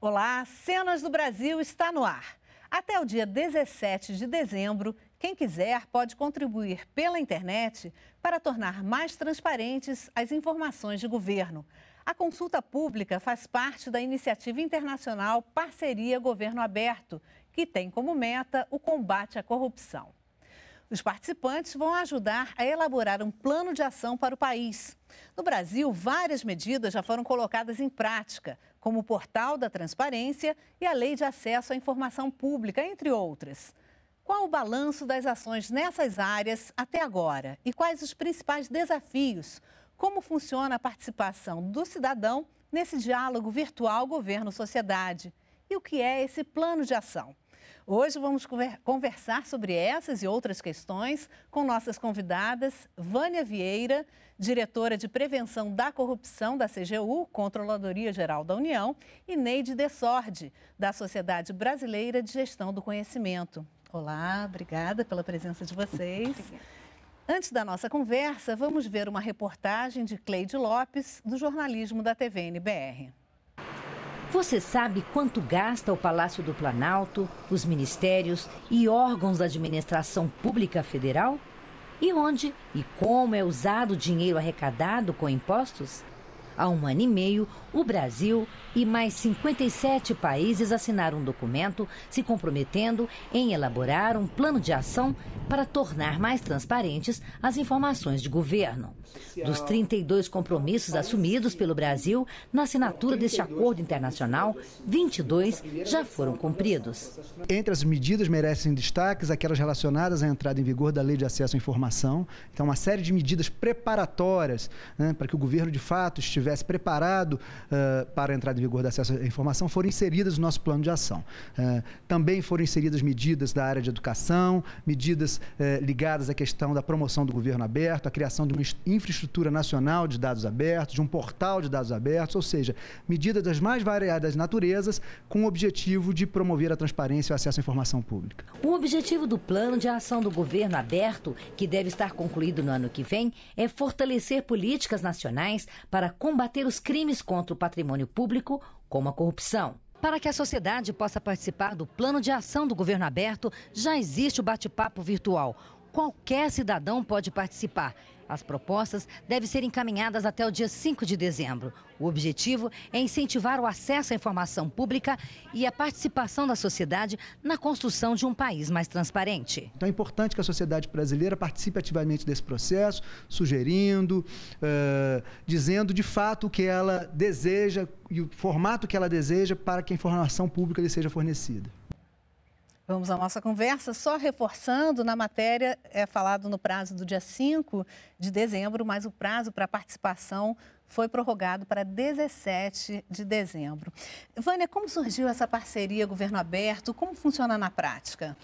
Olá, Cenas do Brasil está no ar. Até o dia 17 de dezembro, quem quiser pode contribuir pela internet para tornar mais transparentes as informações de governo. A consulta pública faz parte da iniciativa internacional Parceria Governo Aberto, que tem como meta o combate à corrupção. Os participantes vão ajudar a elaborar um plano de ação para o país. No Brasil, várias medidas já foram colocadas em prática, como o Portal da Transparência e a Lei de Acesso à Informação Pública, entre outras. Qual o balanço das ações nessas áreas até agora e quais os principais desafios? Como funciona a participação do cidadão nesse diálogo virtual governo-sociedade? E o que é esse plano de ação? Hoje vamos conversar sobre essas e outras questões com nossas convidadas Vânia Vieira, diretora de Prevenção da Corrupção da CGU, Controladoria Geral da União, e Neide Desordi da Sociedade Brasileira de Gestão do Conhecimento. Olá, obrigada pela presença de vocês. Antes da nossa conversa, vamos ver uma reportagem de Cleide Lopes, do jornalismo da TVNBR. Você sabe quanto gasta o Palácio do Planalto, os ministérios e órgãos da administração pública federal? E onde e como é usado o dinheiro arrecadado com impostos? há um ano e meio, o Brasil e mais 57 países assinaram um documento se comprometendo em elaborar um plano de ação para tornar mais transparentes as informações de governo. Dos 32 compromissos assumidos pelo Brasil na assinatura deste acordo internacional, 22 já foram cumpridos. Entre as medidas merecem destaques aquelas relacionadas à entrada em vigor da Lei de Acesso à Informação. Então, uma série de medidas preparatórias né, para que o governo de fato estivesse estivesse preparado uh, para a entrada em vigor do acesso à informação foram inseridas no nosso plano de ação. Uh, também foram inseridas medidas da área de educação, medidas uh, ligadas à questão da promoção do governo aberto, a criação de uma infraestrutura nacional de dados abertos, de um portal de dados abertos, ou seja, medidas das mais variadas naturezas com o objetivo de promover a transparência e o acesso à informação pública. O objetivo do plano de ação do governo aberto, que deve estar concluído no ano que vem, é fortalecer políticas nacionais para combater combater os crimes contra o patrimônio público, como a corrupção. Para que a sociedade possa participar do plano de ação do governo aberto, já existe o bate-papo virtual. Qualquer cidadão pode participar. As propostas devem ser encaminhadas até o dia 5 de dezembro. O objetivo é incentivar o acesso à informação pública e a participação da sociedade na construção de um país mais transparente. Então é importante que a sociedade brasileira participe ativamente desse processo, sugerindo, uh, dizendo de fato o que ela deseja e o formato que ela deseja para que a informação pública lhe seja fornecida. Vamos à nossa conversa. Só reforçando, na matéria é falado no prazo do dia 5 de dezembro, mas o prazo para participação foi prorrogado para 17 de dezembro. Vânia, como surgiu essa parceria Governo Aberto? Como funciona na prática?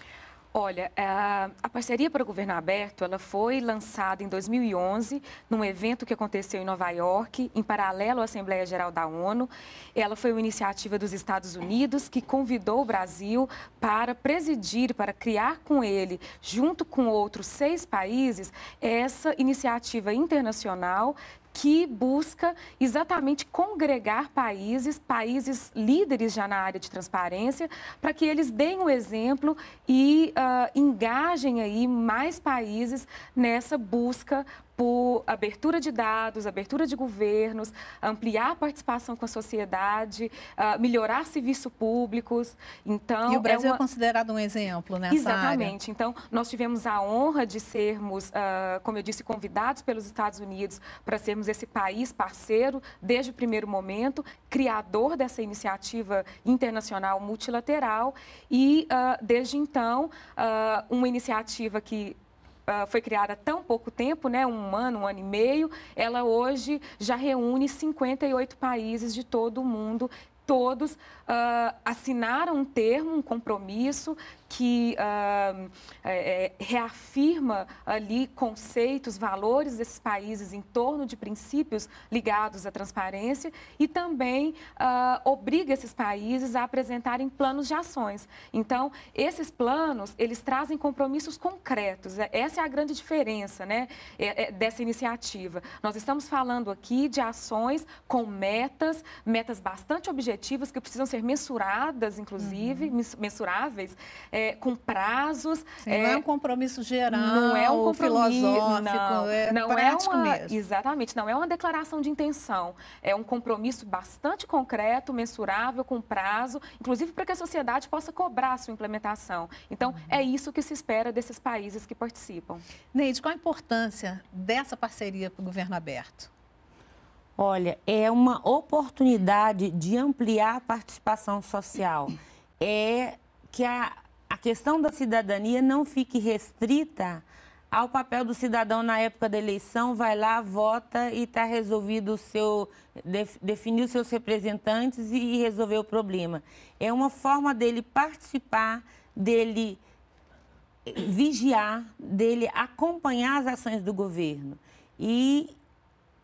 Olha, é, a parceria para o governo aberto, ela foi lançada em 2011 num evento que aconteceu em Nova York, em paralelo à Assembleia Geral da ONU. Ela foi uma iniciativa dos Estados Unidos que convidou o Brasil para presidir, para criar com ele, junto com outros seis países, essa iniciativa internacional que busca exatamente congregar países, países líderes já na área de transparência, para que eles deem o exemplo e uh, engajem aí mais países nessa busca por abertura de dados, abertura de governos, ampliar a participação com a sociedade, uh, melhorar serviços públicos. Então, e o é Brasil é, uma... é considerado um exemplo nessa Exatamente. área. Exatamente. Então, nós tivemos a honra de sermos, uh, como eu disse, convidados pelos Estados Unidos para sermos esse país parceiro desde o primeiro momento, criador dessa iniciativa internacional multilateral e, uh, desde então, uma iniciativa que uh, foi criada há tão pouco tempo, né, um ano, um ano e meio, ela hoje já reúne 58 países de todo o mundo. Todos uh, assinaram um termo, um compromisso que uh, é, reafirma ali conceitos, valores desses países em torno de princípios ligados à transparência e também uh, obriga esses países a apresentarem planos de ações. Então, esses planos, eles trazem compromissos concretos. É, essa é a grande diferença né, é, dessa iniciativa. Nós estamos falando aqui de ações com metas, metas bastante objetivas que precisam ser mensuradas, inclusive, uhum. mensuráveis, é, com prazos. Sim, é, não é um compromisso geral, não é um compromisso, filosófico, não, é não prático é uma, mesmo. Exatamente, não é uma declaração de intenção, é um compromisso bastante concreto, mensurável, com prazo, inclusive para que a sociedade possa cobrar a sua implementação. Então, uhum. é isso que se espera desses países que participam. Neide, qual a importância dessa parceria para o governo aberto? Olha, é uma oportunidade de ampliar a participação social. É que a, a questão da cidadania não fique restrita ao papel do cidadão na época da eleição, vai lá, vota e está resolvido o seu. Def, definir os seus representantes e, e resolver o problema. É uma forma dele participar, dele eh, vigiar, dele acompanhar as ações do governo. E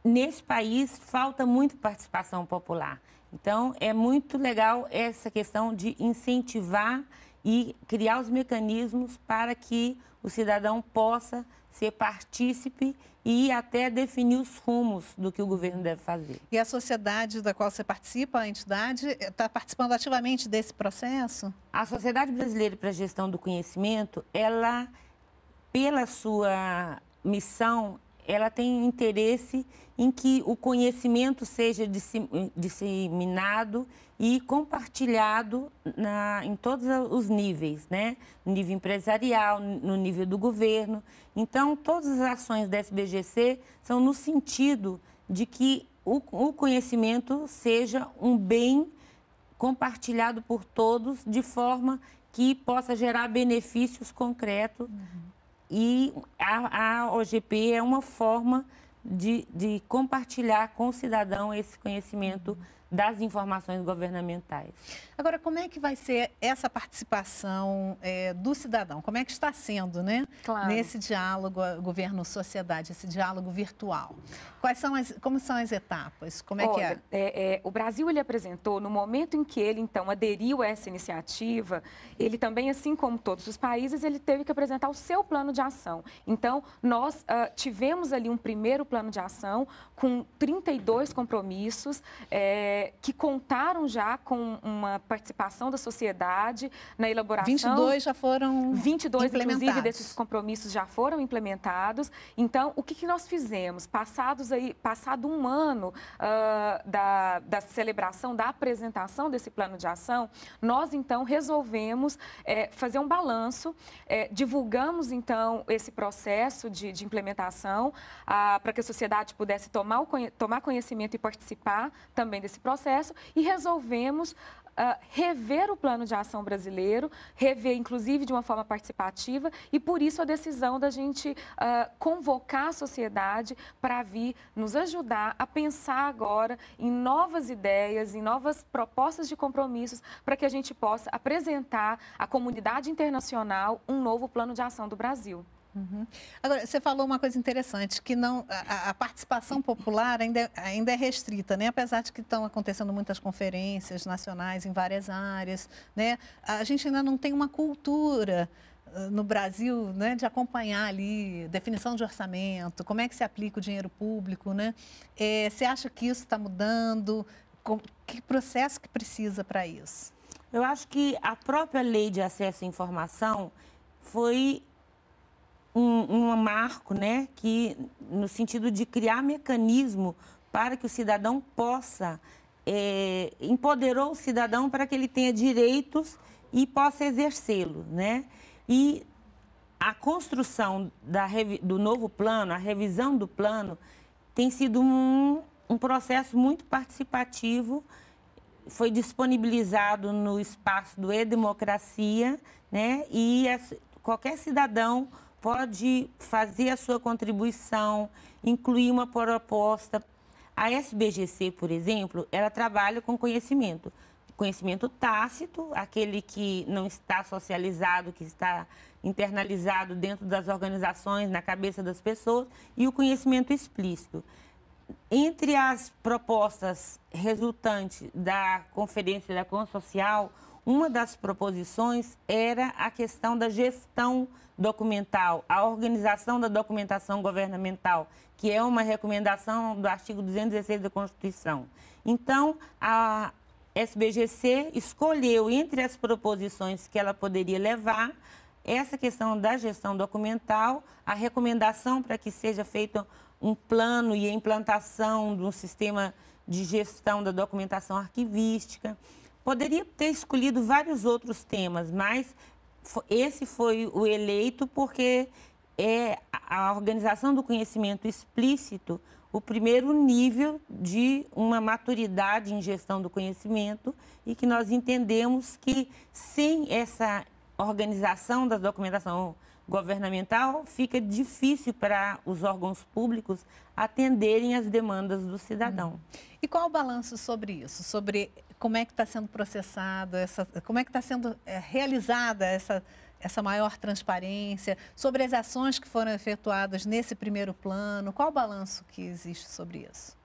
nesse país falta muito participação popular. Então, é muito legal essa questão de incentivar e criar os mecanismos para que o cidadão possa ser partícipe e até definir os rumos do que o governo deve fazer. E a sociedade da qual você participa, a entidade, está participando ativamente desse processo? A Sociedade Brasileira para a Gestão do Conhecimento, ela, pela sua missão, ela tem interesse em que o conhecimento seja disseminado e compartilhado na, em todos os níveis, né? No nível empresarial, no nível do governo. Então, todas as ações da SBGC são no sentido de que o, o conhecimento seja um bem compartilhado por todos de forma que possa gerar benefícios concretos uhum e a, a OGP é uma forma de, de compartilhar com o cidadão esse conhecimento das informações governamentais. Agora, como é que vai ser essa participação é, do cidadão? Como é que está sendo, né? Claro. Nesse diálogo governo-sociedade, esse diálogo virtual. Quais são as, como são as etapas? Como é Olha, que é? É, é? O Brasil ele apresentou, no momento em que ele então aderiu a essa iniciativa, ele também, assim como todos os países, ele teve que apresentar o seu plano de ação. Então, nós uh, tivemos ali um primeiro plano de ação com 32 compromissos. É, que contaram já com uma participação da sociedade na elaboração. 22 já foram 22, inclusive, desses compromissos já foram implementados. Então, o que, que nós fizemos? Passados aí, passado um ano uh, da, da celebração, da apresentação desse plano de ação, nós, então, resolvemos é, fazer um balanço, é, divulgamos, então, esse processo de, de implementação uh, para que a sociedade pudesse tomar, o, tomar conhecimento e participar também desse processo processo e resolvemos Uh, rever o plano de ação brasileiro, rever, inclusive, de uma forma participativa, e por isso a decisão da gente uh, convocar a sociedade para vir nos ajudar a pensar agora em novas ideias, em novas propostas de compromissos, para que a gente possa apresentar à comunidade internacional um novo plano de ação do Brasil. Uhum. Agora, você falou uma coisa interessante, que não a, a, participação popular ainda, é, ainda é restrita, né? apesar de que estão acontecendo muitas conferências nacionais em várias áreas. Né? A gente ainda não tem uma cultura ah, no Brasil né, de acompanhar ali definição de orçamento, como é que se aplica o dinheiro público. Né? É, você acha que isso está mudando? Que processo que precisa para isso? Eu acho que a própria lei de acesso à informação foi um, um marco, né, que no sentido de criar mecanismo para que o cidadão possa é, empoderou o cidadão para que ele tenha direitos e possa exercê-lo, né? E a construção da, do novo plano, a revisão do plano, tem sido um, um processo muito participativo. Foi disponibilizado no espaço do e-democracia, né? E qualquer cidadão pode fazer a sua contribuição, incluir uma proposta. A SBGC, por exemplo, ela trabalha com conhecimento. Conhecimento tácito, aquele que não está socializado, que está internalizado dentro das organizações, na cabeça das pessoas, e o conhecimento explícito. Entre as propostas resultantes da Conferência da Consocial, Social, uma das proposições era a questão da gestão documental, a organização da documentação governamental, que é uma recomendação do artigo 216 da Constituição. Então, a SBGC escolheu entre as proposições que ela poderia levar essa questão da gestão documental, a recomendação para que seja feito um plano e a implantação de um sistema de gestão da documentação arquivística. Poderia ter escolhido vários outros temas, mas esse foi o eleito porque é a organização do conhecimento explícito o primeiro nível de uma maturidade em gestão do conhecimento e que nós entendemos que sem essa organização da documentação governamental fica difícil para os órgãos públicos atenderem às demandas do cidadão. Hum. E qual o balanço sobre isso, sobre como é que está sendo processado, essa, como é que está sendo é, realizada essa, essa maior transparência, sobre as ações que foram efetuadas nesse primeiro plano, qual o balanço que existe sobre isso?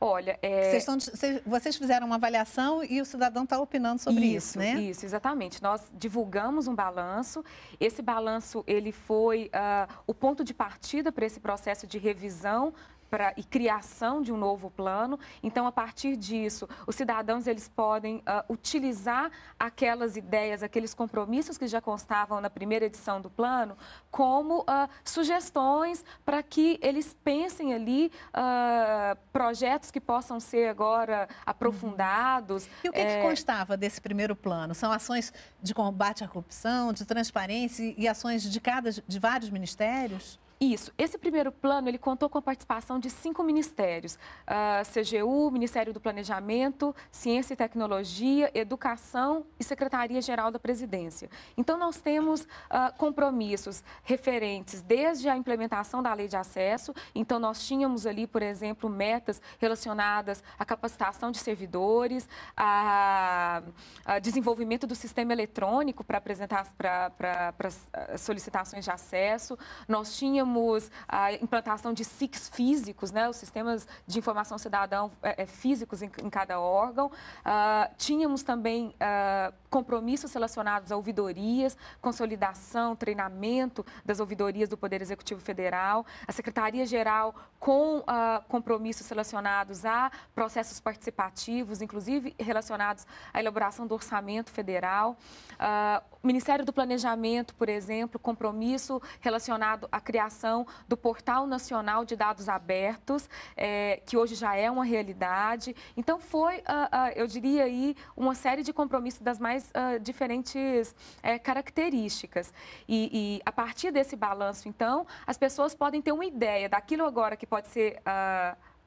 Olha, é... vocês, estão, vocês, fizeram uma avaliação e o cidadão está opinando sobre isso, isso, né? Isso, exatamente. Nós divulgamos um balanço. Esse balanço ele foi uh, o ponto de partida para esse processo de revisão pra, e criação de um novo plano. Então, a partir disso, os cidadãos eles podem uh, utilizar aquelas ideias, aqueles compromissos que já constavam na primeira edição do plano, como uh, sugestões para que eles pensem ali uh, projetos que possam ser agora aprofundados. E o que, é... que constava desse primeiro plano? São ações de combate à corrupção, de transparência e ações de, cada, de vários ministérios? Isso. Esse primeiro plano ele contou com a participação de cinco ministérios: uh, ah, CGU, Ministério do Planejamento, Ciência e Tecnologia, Educação e Secretaria Geral da Presidência. Então nós temos uh, compromissos referentes desde a implementação da Lei de Acesso. Então nós tínhamos ali, por exemplo, metas relacionadas à capacitação de servidores, a, a desenvolvimento do sistema eletrônico para apresentar para ah, solicitações de acesso. Nós tínhamos temos a implantação de SICs físicos, né, os sistemas de informação cidadão é, é físicos em, em, cada órgão. Uh, tínhamos também uh, compromissos relacionados a ouvidorias, consolidação, treinamento das ouvidorias do Poder Executivo Federal, a Secretaria-Geral com uh, compromissos relacionados a processos participativos, inclusive relacionados à elaboração do orçamento federal. Uh, Ministério do Planejamento, por exemplo, compromisso relacionado à criação do Portal Nacional de Dados Abertos, é, que hoje já é uma realidade. Então, foi, uh, uh, eu diria aí, uma série de compromissos das mais uh, diferentes é, características. E, e, a partir desse balanço, então, as pessoas podem ter uma ideia daquilo agora que pode ser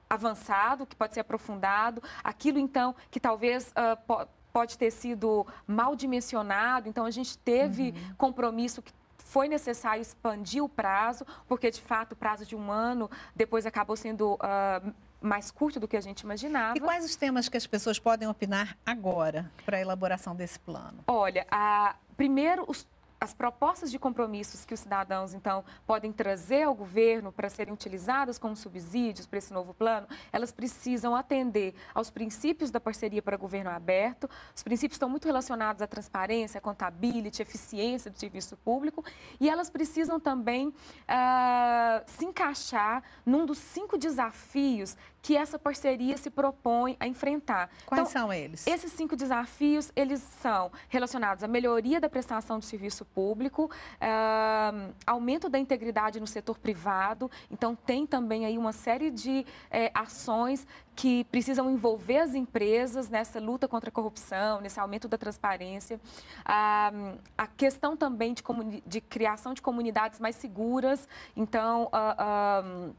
avançado, que pode ser aprofundado, aquilo então que talvez uh, pode ter sido mal dimensionado, então a gente teve uhum. compromisso que foi necessário expandir o prazo, porque de fato o prazo de um ano depois acabou sendo uh, mais curto do que a gente imaginava. E quais os temas que as pessoas podem opinar agora para a elaboração desse plano? Olha, a, primeiro os as propostas de compromissos que os cidadãos, então, podem trazer ao governo para serem utilizadas como subsídios para esse novo plano, elas precisam atender aos princípios da parceria para governo aberto. Os princípios estão muito relacionados à transparência, à contabilidade, à eficiência do serviço público e elas precisam também uh, se encaixar num dos cinco desafios que essa parceria se propõe a enfrentar. Quais então, são eles? Esses cinco desafios, eles são relacionados à melhoria da prestação de serviço público, uh, aumento da integridade no setor privado, então tem também aí uma série de eh, ações que precisam envolver as empresas nessa luta contra a corrupção, nesse aumento da transparência. Uh, a questão também de, de, criação de comunidades mais seguras, então... Uh,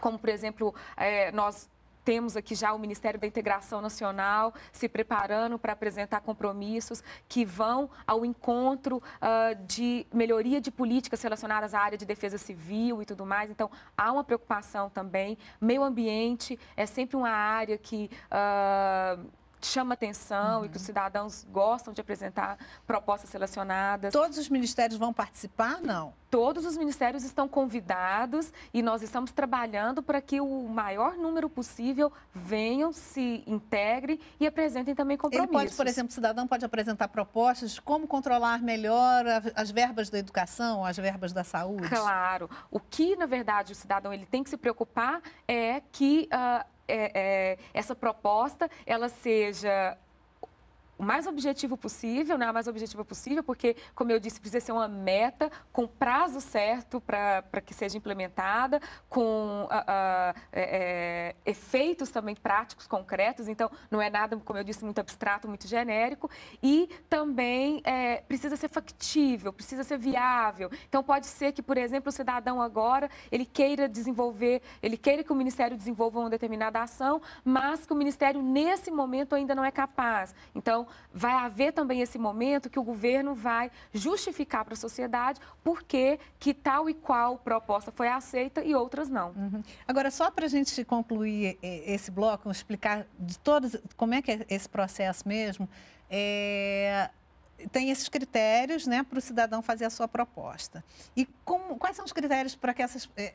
como, por exemplo, é, nós temos aqui já o Ministério da Integração Nacional se preparando para apresentar compromissos que vão ao encontro uh, de melhoria de políticas relacionadas à área de defesa civil e tudo mais. Então, há uma preocupação também. Meio ambiente é sempre uma área que. Uh, chama atenção uhum. e que os uhum. cidadãos gostam de apresentar propostas relacionadas. Todos os ministérios vão participar? Não. Todos os ministérios estão convidados e nós estamos trabalhando para que o maior número possível venham, se integrem e apresentem também compromissos. Ele pode, por exemplo, o cidadão pode apresentar propostas de como controlar melhor as verbas da educação, as verbas da saúde? Claro. O que, na verdade, o cidadão ele tem que se preocupar é que... Uh, é, é, essa proposta ela seja o mais objetivo possível, né? O mais objetivo possível, porque, como eu disse, precisa ser uma meta com prazo certo para pra que seja implementada, com ah, ah, é, é, efeitos também práticos, concretos. Então, não é nada, como eu disse, muito abstrato, muito genérico. E também é, precisa ser factível, precisa ser viável. Então, pode ser que, por exemplo, o cidadão agora, ele queira desenvolver, ele queira que o Ministério desenvolva uma determinada ação, mas que o Ministério, nesse momento, ainda não é capaz. Então, então, vai haver também esse momento que o governo vai justificar para a sociedade por que tal e qual proposta foi aceita e outras não. Uhum. Agora, só para a gente concluir é, esse bloco, explicar de todos como é que é esse processo mesmo. É, tem esses critérios né, para o cidadão fazer a sua proposta. E como, quais são os critérios para que essas, eh,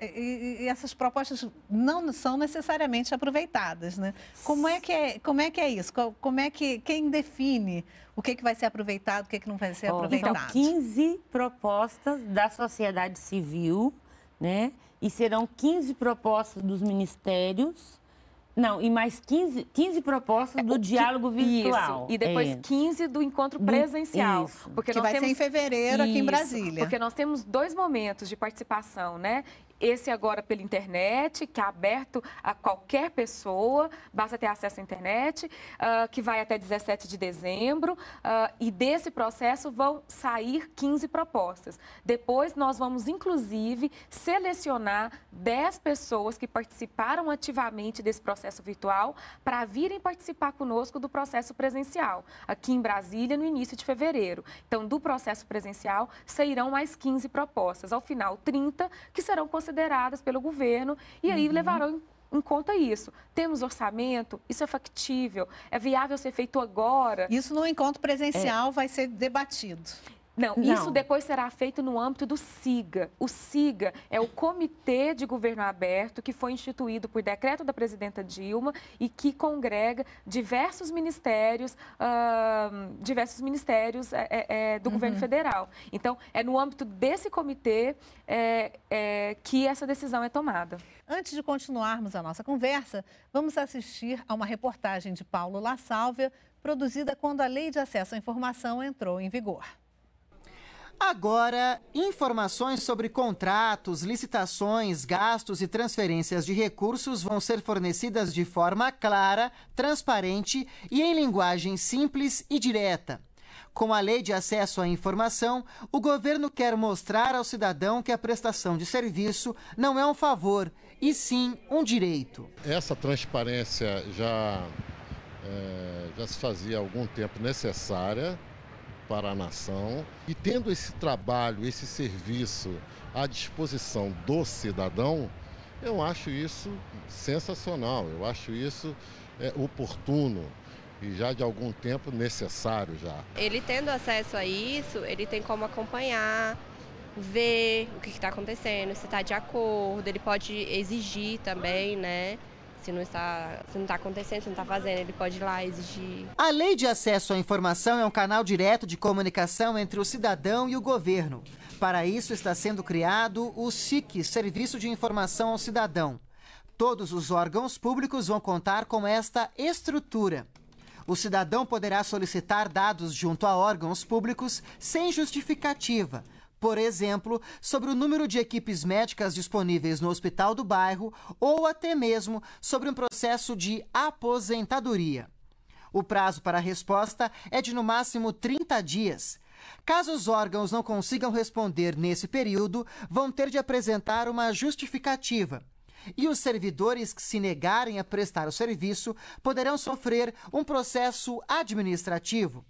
eh, essas propostas não são necessariamente aproveitadas? Né? Como, é que é, como é que é isso? Como é que quem define o que, é que vai ser aproveitado, o que, é que não vai ser então, aproveitado? São então, 15 propostas da sociedade civil, né? E serão 15 propostas dos ministérios não, e mais 15, 15 propostas do é, diálogo virtual. Isso. E depois é. 15 do encontro presencial. Isso. porque que nós vai temos, ser em fevereiro isso, aqui em Brasília. Porque nós temos dois momentos de participação, né? Esse agora pela internet, que é aberto a qualquer pessoa, basta ter acesso à internet, uh, que vai até 17 de dezembro. Uh, e desse processo vão sair 15 propostas. Depois nós vamos, inclusive, selecionar 10 pessoas que participaram ativamente desse processo virtual para virem participar conosco do processo presencial, aqui em Brasília, no início de fevereiro. Então, do processo presencial sairão mais 15 propostas. Ao final, 30 que serão consideradas consideradas pelo governo e aí uhum. levarão em conta isso. Temos orçamento, isso é factível, é viável ser feito agora. Isso no encontro presencial é. vai ser debatido. Não, não, isso depois será feito no âmbito do SIGA. O SIGA é o Comitê de Governo Aberto que foi instituído por decreto da presidenta Dilma e que congrega diversos ministérios, uh, diversos ministérios é, é, é, do uhum. governo federal. Então, é no âmbito desse comitê é, é, que essa decisão é tomada. Antes de continuarmos a nossa conversa, vamos assistir a uma reportagem de Paulo La Sálvia, produzida quando a Lei de Acesso à Informação entrou em vigor. Agora, informações sobre contratos, licitações, gastos e transferências de recursos vão ser fornecidas de forma clara, transparente e em linguagem simples e direta. Com a Lei de Acesso à Informação, o governo quer mostrar ao cidadão que a prestação de serviço não é um favor, e sim um direito. Essa transparência já, é, já se fazia há algum tempo necessária para a nação. E tendo esse trabalho, esse serviço à disposição do cidadão, eu acho isso sensacional, eu acho isso é, oportuno e já de algum tempo necessário já. Ele tendo acesso a isso, ele tem como acompanhar, ver o que está acontecendo, se está de acordo, ele pode exigir também, né? Se não está, se não tá acontecendo, se não está fazendo, ele pode ir lá exigir. A Lei de Acesso à Informação é um canal direto de comunicação entre o cidadão e o governo. Para isso está sendo criado o SIC, Serviço de Informação ao Cidadão. Todos os órgãos públicos vão contar com esta estrutura. O cidadão poderá solicitar dados junto a órgãos públicos sem justificativa por exemplo, sobre o número de equipes médicas disponíveis no hospital do bairro ou até mesmo sobre um processo de aposentadoria. O prazo para a resposta é de no máximo 30 dias. Caso os órgãos não consigam responder nesse período, vão ter de apresentar uma justificativa. E os servidores que se negarem a prestar o serviço poderão sofrer um processo administrativo.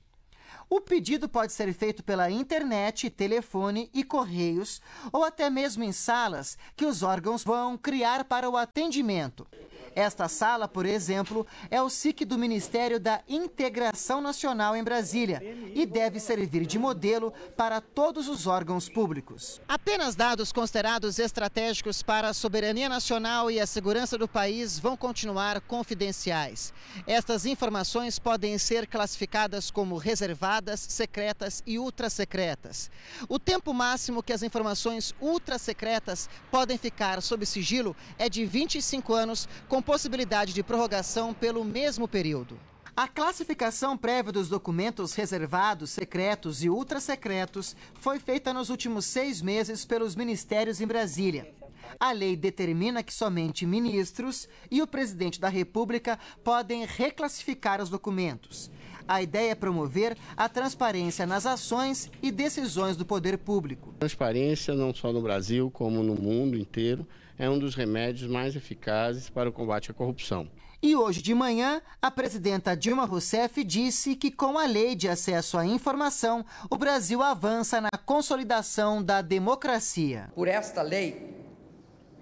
O pedido pode ser feito pela internet, telefone e correios, ou até mesmo em salas que os órgãos vão criar para o atendimento. Esta sala, por exemplo, é o SIC do Ministério da Integração Nacional em Brasília e deve servir de modelo para todos os órgãos públicos. Apenas dados considerados estratégicos para a soberania nacional e a segurança do país vão continuar confidenciais. Estas informações podem ser classificadas como reservadas privadas, secretas e ultrasecretas. O tempo máximo que as informações ultrasecretas podem ficar sob sigilo é de 25 anos, com possibilidade de prorrogação pelo mesmo período. A classificação prévia dos documentos reservados, secretos e ultrasecretos foi feita nos últimos seis meses pelos ministérios em Brasília. A lei determina que somente ministros e o presidente da República podem reclassificar os documentos. A ideia é promover a transparência nas ações e decisões do poder público. Transparência não só no Brasil, como no mundo inteiro, é um dos remédios mais eficazes para o combate à corrupção. E hoje de manhã, a presidenta Dilma Rousseff disse que, com a lei de acesso à informação, o Brasil avança na consolidação da democracia. Por esta lei,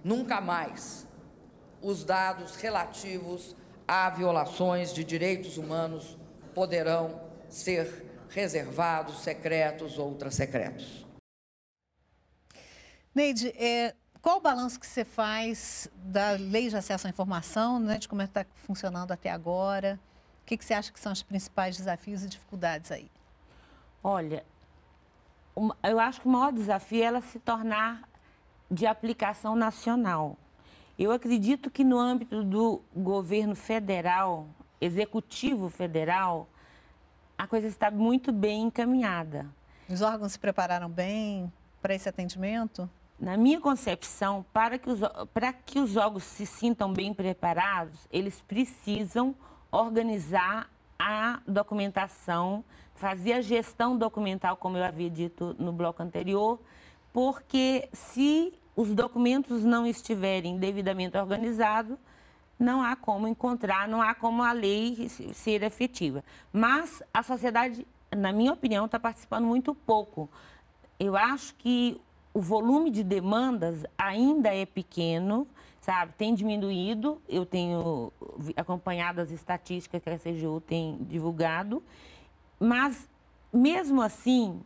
nunca mais os dados relativos a violações de direitos humanos poderão ser reservados, secretos ou ultrasecretos. Neide, é, qual o balanço que você faz da lei de acesso à informação, né, de como é está funcionando até agora? O que, que você acha que são os principais desafios e dificuldades aí? Olha, eu acho que o maior desafio é ela se tornar de aplicação nacional. Eu acredito que no âmbito do governo federal, Executivo Federal, a coisa está muito bem encaminhada. Os órgãos se prepararam bem para esse atendimento? Na minha concepção, para que, os, para que os órgãos se sintam bem preparados, eles precisam organizar a documentação, fazer a gestão documental, como eu havia dito no bloco anterior, porque se os documentos não estiverem devidamente organizados, não há como encontrar, não há como a lei ser efetiva. Mas a sociedade, na minha opinião, está participando muito pouco. Eu acho que o volume de demandas ainda é pequeno, sabe? Tem diminuído, eu tenho acompanhado as estatísticas que a CGU tem divulgado, mas mesmo assim,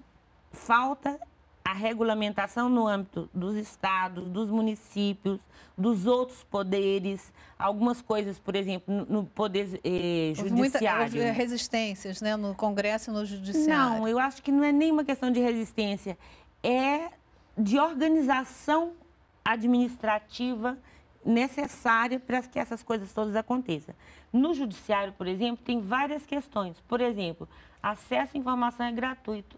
falta a regulamentação no âmbito dos estados, dos municípios, dos outros poderes, algumas coisas, por exemplo, no poder eh, judiciário. Muita, houve resistências, né, no Congresso e no judiciário. Não, eu acho que não é nenhuma questão de resistência, é de organização administrativa necessária para que essas coisas todas aconteçam. No judiciário, por exemplo, tem várias questões. Por exemplo, acesso à informação é gratuito.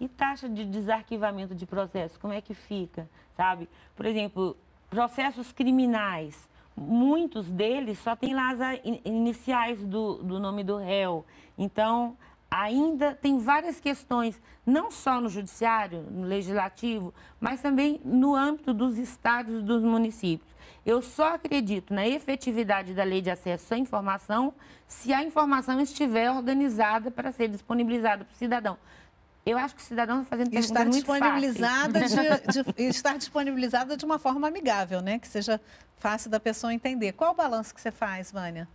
E taxa de desarquivamento de processos, como é que fica, sabe? Por exemplo, processos criminais, muitos deles só tem lá as iniciais do, do nome do réu. Então, ainda tem várias questões, não só no judiciário, no legislativo, mas também no âmbito dos estados e dos municípios. Eu só acredito na efetividade da lei de acesso à informação se a informação estiver organizada para ser disponibilizada para o cidadão. Eu acho que o cidadão tá está fazendo perguntas estar muito disponibilizada de, de, Estar disponibilizada de uma forma amigável, né? Que seja fácil da pessoa entender. Qual o balanço que você faz, Vânia?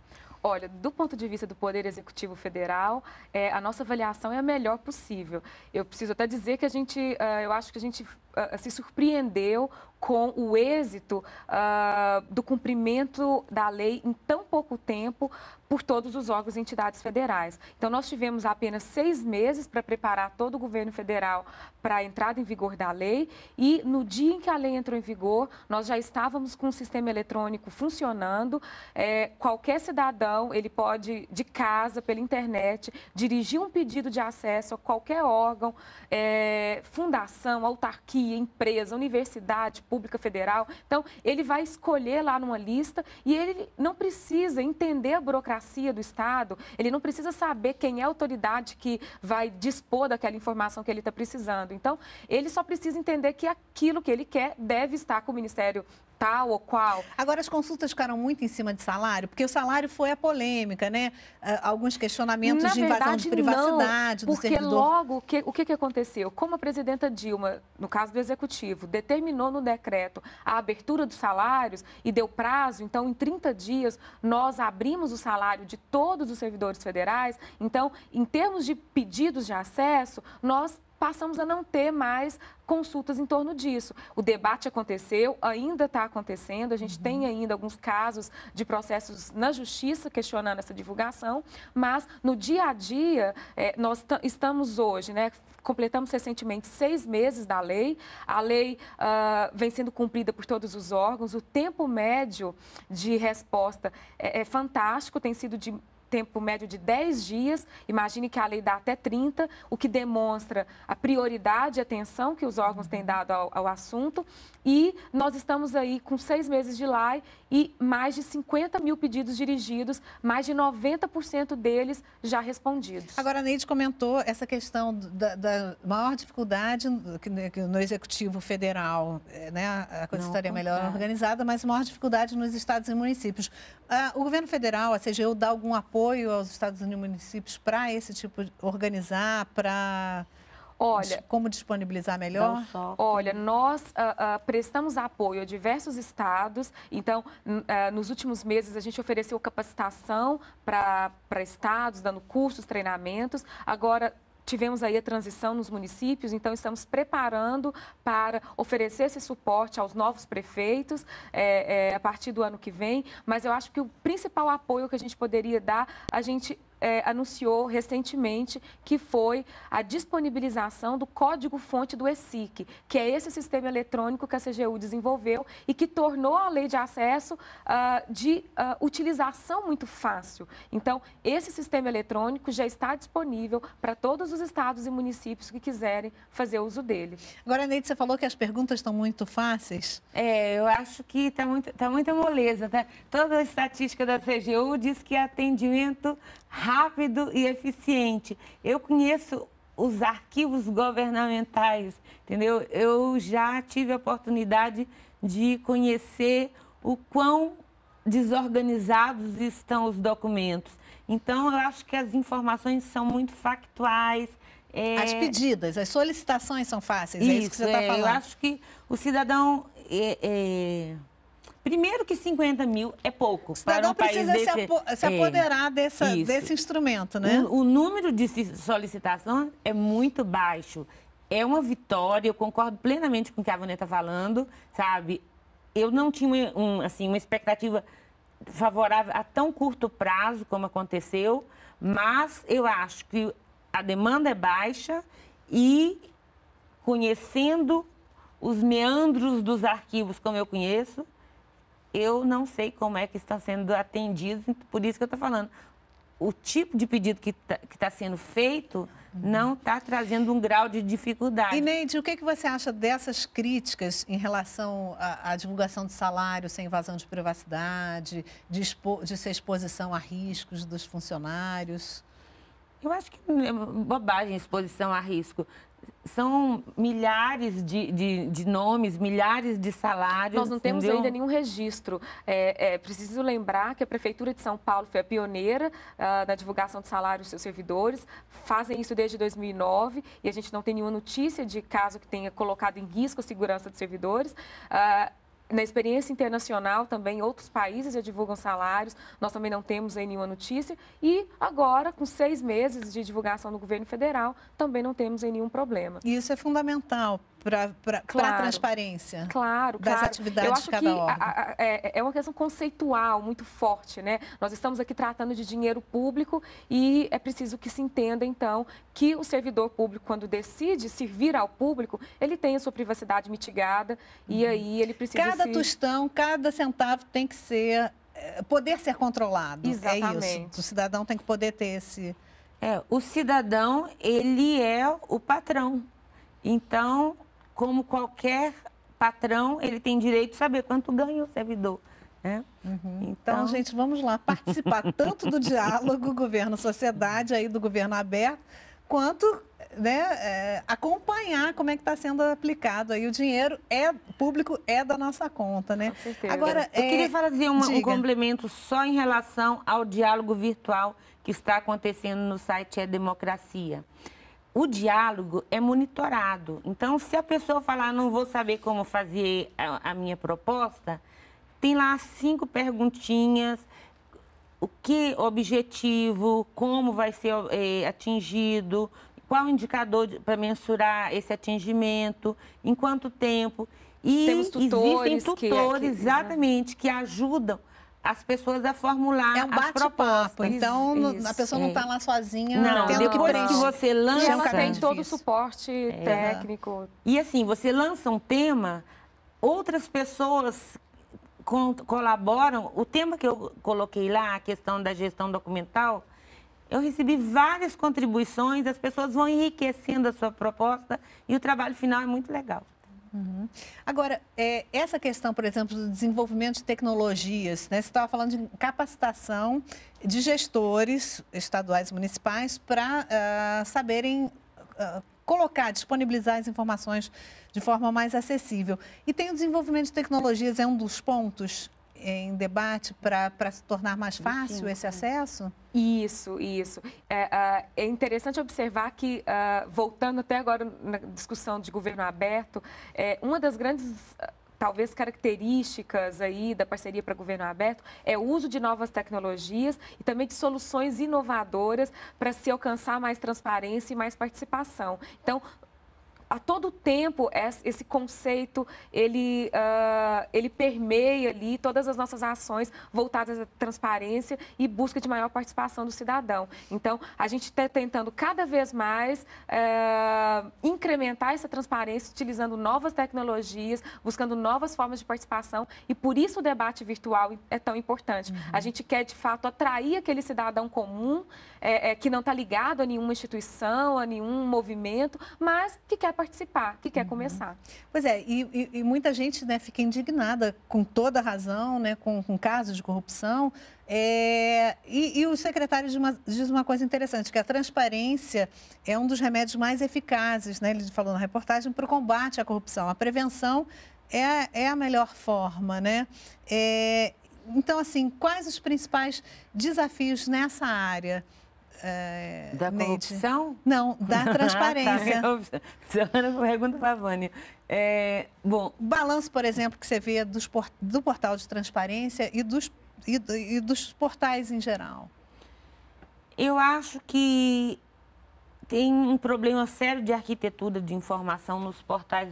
Olha, do ponto de vista do Poder Executivo Federal, é, a nossa avaliação é a melhor possível. Eu preciso até dizer que a gente, eh, eu acho que a gente ah, se surpreendeu com o êxito uh, do cumprimento da lei em tão pouco tempo por todos os órgãos e entidades federais. Então, nós tivemos apenas seis meses para preparar todo o governo federal para a entrada em vigor da lei e, no dia em que a lei entrou em vigor, nós já estávamos com o sistema eletrônico funcionando. É, qualquer cidadão, ele pode, de casa, pela internet, dirigir um pedido de acesso a qualquer órgão, é, fundação, autarquia, autarquia, empresa, universidade pública federal. Então, ele vai escolher lá numa lista e ele não precisa entender a burocracia do Estado, ele não precisa saber quem é a autoridade que vai dispor daquela informação que ele está precisando. Então, ele só precisa entender que aquilo que ele quer deve estar com o Ministério tal ou qual. Agora, as consultas ficaram muito em cima de salário, porque o salário foi a polêmica, né? Ah, alguns questionamentos Na de invasão verdade, de privacidade não, do servidor. Porque logo, o que, o que aconteceu? Como a presidenta Dilma, no caso caso do executivo, determinou no decreto a abertura dos salários e deu prazo, então em 30 dias nós abrimos o salário de todos os servidores federais. Então, em termos de pedidos de acesso, nós passamos a não ter mais consultas em torno disso. O debate aconteceu, ainda está acontecendo, a gente uhum. tem ainda alguns casos de processos na justiça questionando essa divulgação, mas no dia a dia, é, nós estamos hoje, né, completamos recentemente seis meses da lei, a lei uh, vem sendo cumprida por todos os órgãos, o tempo médio de resposta é, é fantástico, tem sido de tempo médio de 10 dias, imagine que a lei dá até 30, o que demonstra a prioridade e atenção que os órgãos têm dado ao, ao assunto. E nós estamos aí com seis meses de LAI e mais de 50 mil pedidos dirigidos, mais de 90% deles já respondidos. Agora, a Neide comentou essa questão da, da maior dificuldade no Executivo Federal, eh, né? a coisa Não, estaria melhor é. organizada, mas maior dificuldade nos estados e municípios. Ah, o governo federal, a CGU, dá algum apoio? apoio aos estados e municípios para esse tipo de organizar, para Olha, como disponibilizar melhor? Olha, nós uh, uh, prestamos apoio a diversos estados. Então, uh, nos últimos meses, a gente ofereceu capacitação para estados, dando cursos, treinamentos. Agora, tivemos aí a transição nos municípios, então estamos preparando para oferecer esse suporte aos novos prefeitos é, é, a partir do ano que vem. Mas eu acho que o principal apoio que a gente poderia dar, a gente é, anunciou recentemente, que foi a disponibilização do código-fonte do ESIC, que é esse sistema eletrônico que a CGU desenvolveu e que tornou a lei de acesso uh, de uh, utilização muito fácil. Então, esse sistema eletrônico já está disponível para todos os estados e municípios que quiserem fazer uso dele. Agora, Neide, você falou que as perguntas estão muito fáceis. É, eu acho que está muito, tá muita moleza. Tá? Toda a estatística da CGU diz que é atendimento rápido rápido e eficiente. Eu conheço os arquivos governamentais, entendeu? Eu já tive a oportunidade de conhecer o quão desorganizados estão os documentos. Então, eu acho que as informações são muito factuais. É... As pedidas, as solicitações são fáceis, isso, é isso que você está é, falando. Eu acho que o cidadão. É, é Primeiro que 50 mil é pouco. O cidadão um precisa desse... se, apoderar é, dessa, desse instrumento, né? O, o número de solicitação é muito baixo. É uma vitória, eu concordo plenamente com o que a Vanessa está falando, sabe? Eu não tinha um, assim, uma expectativa favorável a tão curto prazo como aconteceu, mas eu acho que a demanda é baixa e conhecendo os meandros dos arquivos como eu conheço, eu não sei como é que estão sendo atendidos, por isso que eu estou falando. O tipo de pedido que está tá sendo feito não está trazendo um grau de dificuldade. E, Neide, o que, que você acha dessas críticas em relação à, divulgação de salário sem invasão de privacidade, de, expo, de ser exposição a riscos dos funcionários? Eu acho que é bobagem exposição a risco são milhares de, de, de, nomes, milhares de salários. Nós não entendeu? temos ainda nenhum registro. É, é, preciso lembrar que a Prefeitura de São Paulo foi a pioneira ah, na divulgação de salários dos seus servidores, fazem isso desde 2009 e a gente não tem nenhuma notícia de caso que tenha colocado em risco a segurança dos servidores. Ah, na experiência internacional também, outros países já divulgam salários, nós também não temos aí nenhuma notícia. E agora, com seis meses de divulgação do governo federal, também não temos aí nenhum problema. E isso é fundamental, para claro. a transparência claro, das claro. atividades Eu acho de cada que órgão. A, a, é, é uma questão conceitual muito forte, né? Nós estamos aqui tratando de dinheiro público e é preciso que se entenda, então, que o servidor público, quando decide servir ao público, ele tem a sua privacidade mitigada uhum. e aí ele precisa... Cada se... tostão, cada centavo tem que ser... Eh, poder ser controlado, Exatamente. é isso. O cidadão tem que poder ter esse... É, o cidadão, ele é o patrão. Então, como qualquer patrão, ele tem direito de saber quanto ganha o servidor. Né? Uhum. Então, então, gente, vamos lá participar tanto do diálogo governo-sociedade, aí do governo aberto, quanto né, é, acompanhar como é que está sendo aplicado aí. O dinheiro é público, é da nossa conta, né? Com certeza. Agora, Eu é... queria fazer uma, um complemento só em relação ao diálogo virtual que está acontecendo no site É Democracia o diálogo é monitorado. Então, se a pessoa falar, ah, não vou saber como fazer a, a minha proposta, tem lá cinco perguntinhas: o que objetivo, como vai ser é, atingido, qual o indicador para mensurar esse atingimento, em quanto tempo. E Temos tutores existem tutores, que, exatamente, que ajudam as pessoas a formular é um as propostas. Então, isso, a pessoa é. não está lá sozinha. Não, tendo depois que, que você lança... ela tem todo o suporte é. técnico. E assim, você lança um tema, outras pessoas colaboram. O tema que eu coloquei lá, a questão da gestão documental, eu recebi várias contribuições, as pessoas vão enriquecendo a sua proposta e o trabalho final é muito legal. Uhum. Agora, é, essa questão, por exemplo, do desenvolvimento de tecnologias, né? você estava falando de capacitação de gestores estaduais e municipais para uh, ah, saberem uh, colocar, disponibilizar as informações de forma mais acessível. E tem o desenvolvimento de tecnologias, é um dos pontos em debate para se tornar mais fácil esse é. acesso? Isso, isso. É, é, é interessante observar que, ah, voltando até agora na discussão de governo aberto, é, uma das grandes ah, talvez características aí da parceria para governo aberto é o uso de novas tecnologias e também de soluções inovadoras para se alcançar mais transparência e mais participação. Então, a todo tempo esse conceito ele, uh, ele permeia ali todas as nossas ações voltadas à transparência e busca de maior participação do cidadão. Então, a gente está tentando cada vez mais uh, incrementar essa transparência, utilizando novas tecnologias, buscando novas formas de participação e por isso o debate virtual é tão importante. Uhum. A gente quer, de fato, atrair aquele cidadão comum é, é, que não está ligado a nenhuma instituição, a nenhum movimento, mas que quer participar, que quer uhum. começar. Pois é, e, e, e, muita gente né, fica indignada, com toda razão, né, com, com casos de corrupção. É, e, e o secretário diz uma, diz uma coisa interessante, que a transparência é um dos remédios mais eficazes, né, ele falou na reportagem, para o combate à corrupção. A prevenção é, é a melhor forma, né? É, então, assim, quais os principais desafios nessa área? Eh, da corrupção? Neide. Não, da ah, tá. transparência. Senhora, pergunta para a Vânia. É, bom, o balanço, por exemplo, que você vê dos, do portal de transparência e dos, e, e dos portais em geral. Eu acho que tem um problema sério de arquitetura de informação nos portais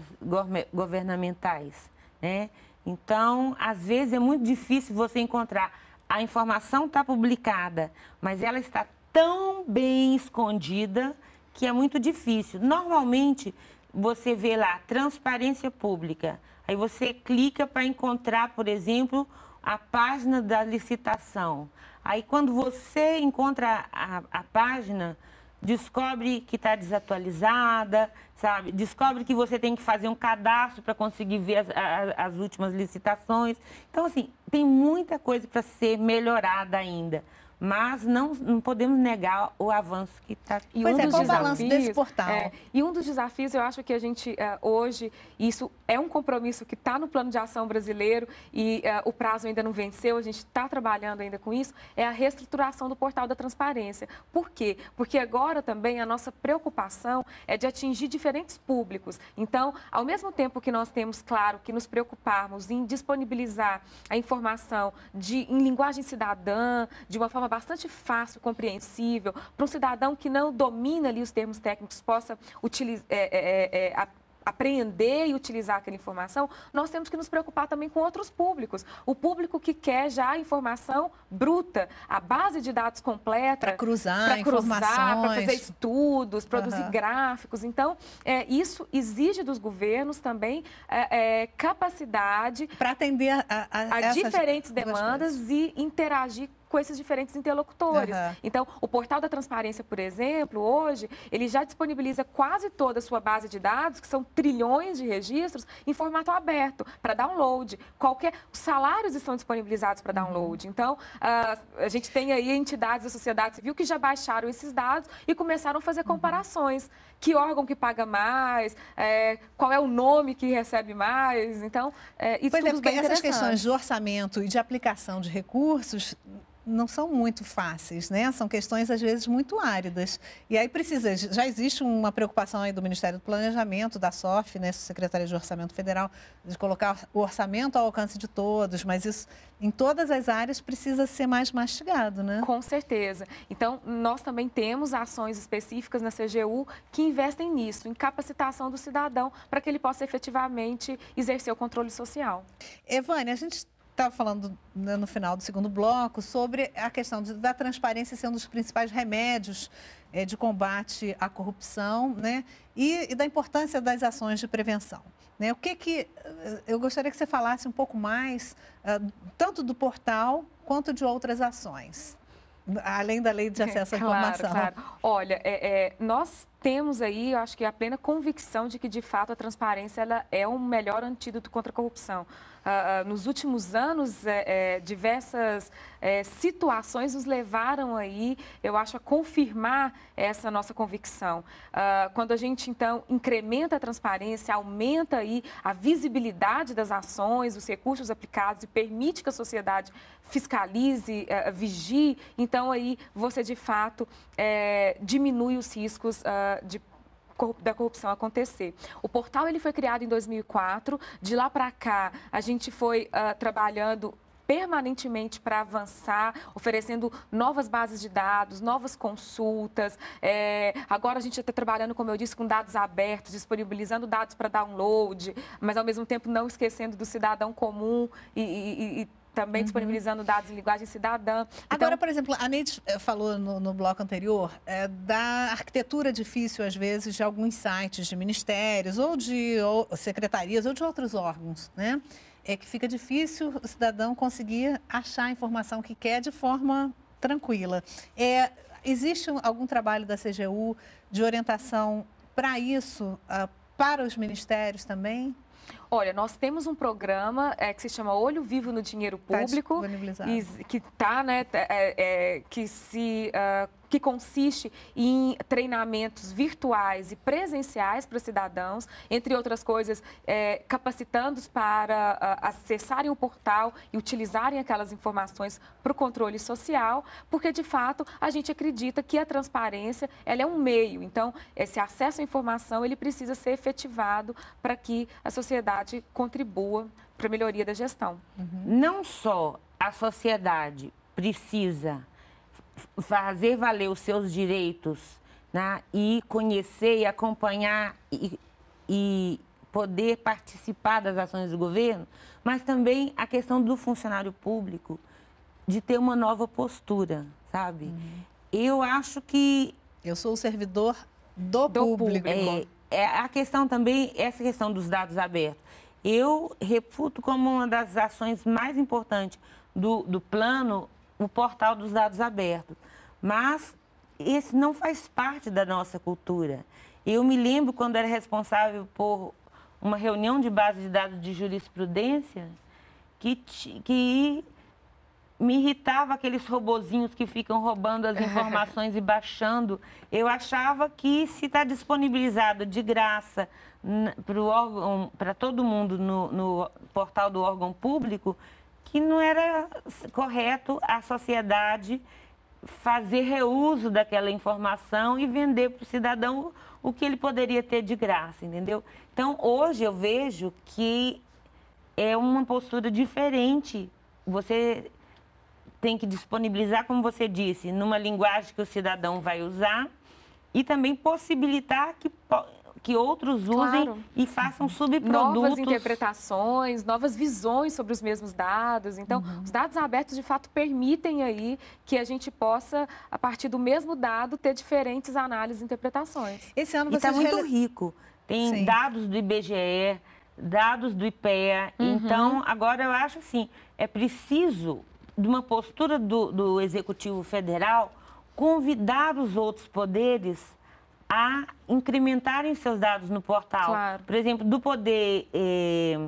governamentais, né? Então, às vezes é muito difícil você encontrar a informação está publicada, mas ela está tão bem escondida que é muito difícil. Normalmente, você vê lá transparência pública. Aí você clica para encontrar, por exemplo, a página da licitação. Aí quando você encontra a, a página, descobre que está desatualizada, sabe? Descobre que você tem que fazer um cadastro para conseguir ver as, as últimas licitações. Então, assim, tem muita coisa para ser melhorada ainda mas não, não podemos negar o avanço que está. E pois um é, dos qual desafios, o balanço desse portal? É, e um dos desafios, eu acho que a gente é, hoje, isso é um compromisso que está no plano de ação brasileiro e é, o prazo ainda não venceu, a gente está trabalhando ainda com isso, é a reestruturação do portal da transparência. Por quê? Porque agora também a nossa preocupação é de atingir diferentes públicos. Então, ao mesmo tempo que nós temos, claro, que nos preocuparmos em disponibilizar a informação de, em linguagem cidadã, de uma forma bastante fácil, compreensível, para um cidadão que não domina ali os termos técnicos possa utilizar, é, é, é, é apreender e utilizar aquela informação, nós temos que nos preocupar também com outros públicos. O público que quer já a informação bruta, a base de dados completa. Para cruzar, para cruzar, para fazer estudos, produzir uhum. gráficos. Então, é, isso exige dos governos também é, é, capacidade para atender a, a, a diferentes demandas e interagir com esses diferentes interlocutores. Uhum. Então, o portal da transparência, por exemplo, hoje, ele já disponibiliza quase toda a sua base de dados, que são trilhões de registros, em formato aberto, para download. Qualquer... Os salários estão disponibilizados para download. Uhum. Então, ah, a gente tem aí entidades da sociedade civil que já baixaram esses dados e começaram a fazer uhum. comparações. Uhum que órgão que paga mais, é, qual é o nome que recebe mais. Então, é, isso pois é, porque essas questões de orçamento e de aplicação de recursos não são muito fáceis, né? São questões às vezes muito áridas. E aí precisa, já existe uma preocupação aí do Ministério do Planejamento, da SOF, né, Secretaria de Orçamento Federal, de colocar o orçamento ao alcance de todos, mas isso em todas as áreas precisa ser mais mastigado, né? Com certeza. Então, nós também temos ações específicas na CGU que investem nisso, em capacitação do cidadão, para que ele possa efetivamente exercer o controle social. Evane, a gente estava tá falando né, no final do segundo bloco sobre a questão de, da transparência ser um dos principais remédios é, de combate à corrupção né? E, e, da importância das ações de prevenção. Né? O que que, eh, eu gostaria que você falasse um pouco mais, uh, tanto do portal quanto de outras ações. Além da lei de acesso à informação. Claro, claro. Olha, é, é, nós temos aí, eu acho que é a plena convicção de que, de fato, a transparência ela é o melhor antídoto contra a corrupção. Ah, ah, nos últimos anos, é, é diversas é, situações nos levaram aí, eu acho, a confirmar essa nossa convicção. Ah, quando a gente, então, incrementa a transparência, aumenta aí a visibilidade das ações, os recursos aplicados e permite que a sociedade fiscalize, é, vigie, então aí você, de fato, diminui os riscos ah, de da corrupção acontecer. O portal ele foi criado em 2004, de lá para cá a gente foi uh, trabalhando permanentemente para avançar, oferecendo novas bases de dados, novas consultas. É, agora a gente está trabalhando, como eu disse, com dados abertos, disponibilizando dados para download, mas ao mesmo tempo não esquecendo do cidadão comum e, e, e também uhum. disponibilizando dados em linguagem cidadã. Então, Agora, por exemplo, a Neide eh, falou no, no bloco anterior é, da arquitetura difícil, às vezes, de alguns sites de ministérios ou de ou secretarias ou de outros órgãos, né? É que fica difícil o cidadão conseguir achar a informação que quer de forma tranquila. É, existe algum trabalho da CGU de orientação para isso, uh, para os ministérios também? Olha, nós temos um programa é, que se chama Olho Vivo no Dinheiro tá Público, tá e, que tá, né, é, é, é que se uh, que consiste em treinamentos virtuais e presenciais para cidadãos, entre outras coisas, é, capacitando-os para a, ah, acessarem o portal e utilizarem aquelas informações para o controle social, porque de fato a gente acredita que a transparência ela é um meio. Então, esse acesso à informação ele precisa ser efetivado para que a sociedade sociedade contribua para a melhoria da gestão. Uhum. Não só a sociedade precisa fazer valer os seus direitos né, e conhecer e acompanhar e, e poder participar das ações do governo, mas também a questão do funcionário público de ter uma nova postura, sabe? Uhum. Eu acho que eu sou o servidor do, do público. público. É, é, a questão também essa questão dos dados abertos. Eu reputo como uma das ações mais importantes do, do plano o portal dos dados abertos. Mas esse não faz parte da nossa cultura. Eu me lembro quando era responsável por uma reunião de base de dados de jurisprudência que, que me irritava aqueles robozinhos que ficam roubando as informações e baixando. Eu achava que se está disponibilizado de graça para todo mundo no, no, portal do órgão público, que não era correto a sociedade fazer reuso daquela informação e vender para o cidadão o que ele poderia ter de graça, entendeu? Então, hoje eu vejo que é uma postura diferente. Você tem que disponibilizar, como você disse, numa linguagem que o cidadão vai usar e também possibilitar que, que outros usem claro. e façam subprodutos. Novas interpretações, novas visões sobre os mesmos dados. Então, uhum. os dados abertos, de fato, permitem aí que a gente possa, a partir do mesmo dado, ter diferentes análises e interpretações. Esse ano está muito rico. Tem Sim. dados do IBGE, dados do IPEA. Uhum. Então, agora eu acho assim, é preciso de uma postura do, do Executivo Federal convidar os outros poderes a incrementarem seus dados no portal. Claro. Por exemplo, do Poder eh,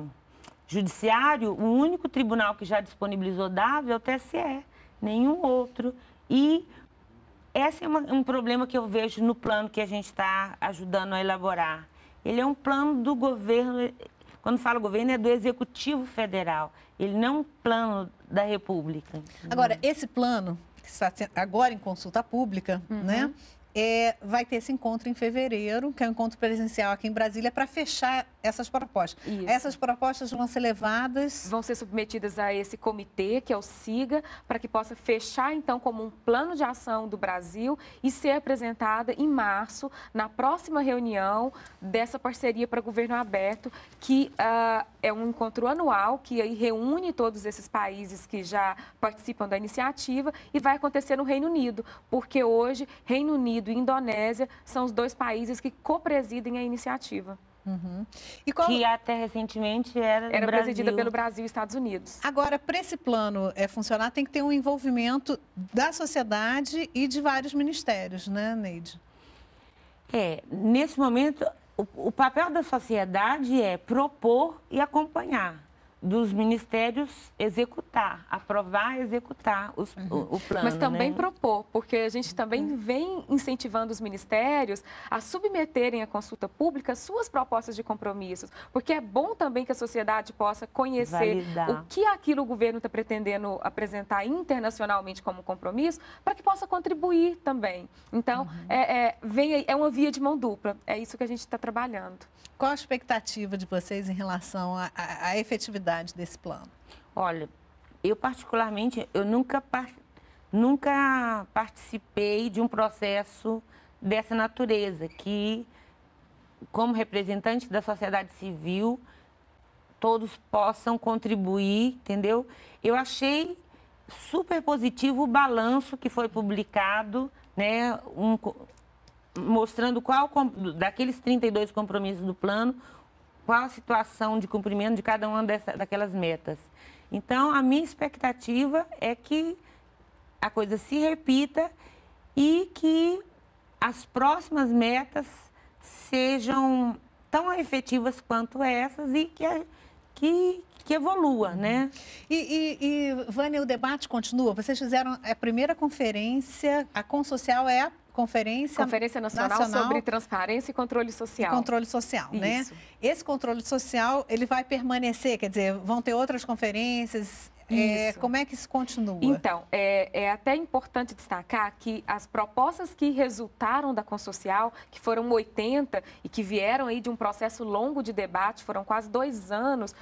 Judiciário, o único tribunal que já disponibilizou dados é o TSE, nenhum outro. E esse é uma, um problema que eu vejo no plano que a gente está ajudando a elaborar. Ele é um plano do governo, quando falo governo, é do Executivo Federal. Ele não é um plano da República. Agora, esse plano, que está agora em consulta pública, uhum. né? é, vai ter esse encontro em fevereiro, que é um encontro presencial aqui em Brasília, para fechar essas propostas. Isso. Essas propostas vão ser levadas. Vão ser submetidas a esse comitê, que é o SIGA, para que possa fechar, então, como um plano de ação do Brasil e ser apresentada em março, na próxima reunião dessa parceria para governo aberto, que uh, é um encontro anual que aí reúne todos esses países que já participam da iniciativa e vai acontecer no Reino Unido, porque hoje, Reino Unido Unido e Indonésia são os dois países que copresidem a iniciativa. Uhum. Qual... Que até recentemente era, era presidida pelo Brasil e Estados Unidos. Agora, para esse plano é, funcionar, tem que ter um envolvimento da sociedade e de vários ministérios, né, Neide? É, nesse momento, o, o papel da sociedade é propor e acompanhar dos ministérios executar, aprovar, executar os, uhum. o, o, uhum. plano. Mas também né? propor, porque a gente também uhum. vem incentivando os ministérios a submeterem à consulta pública suas propostas de compromissos, porque é bom também que a sociedade possa conhecer Validar. o que aquilo o governo está pretendendo apresentar internacionalmente como compromisso, para que possa contribuir também. Então, uhum. é, é, vem, é uma via de mão dupla, é isso que a gente está trabalhando. Qual a expectativa de vocês em relação à efetividade desse plano? Olha, eu particularmente, eu nunca, nunca participei de um processo dessa natureza, que, como representante da sociedade civil, todos possam contribuir, entendeu? Eu achei super positivo o balanço que foi publicado, né? Um, mostrando qual daqueles 32 compromissos do plano, qual a situação de cumprimento de cada uma dessa, daquelas metas. Então, a minha expectativa é que a coisa se repita e que as próximas metas sejam tão efetivas quanto essas e que, que, que evolua, né? E, e, e, Vânia, o debate continua. Vocês fizeram a primeira conferência, a Consocial é a Conferência, Conferência Nacional, Nacional, sobre Transparência e Controle Social. E controle Social, né? Isso. Esse controle social, ele vai permanecer, quer dizer, vão ter outras conferências, é, como é que isso continua? Então, é, é, até importante destacar que as propostas que resultaram da Consocial, que foram 80 e que vieram aí de um processo longo de debate, foram quase dois anos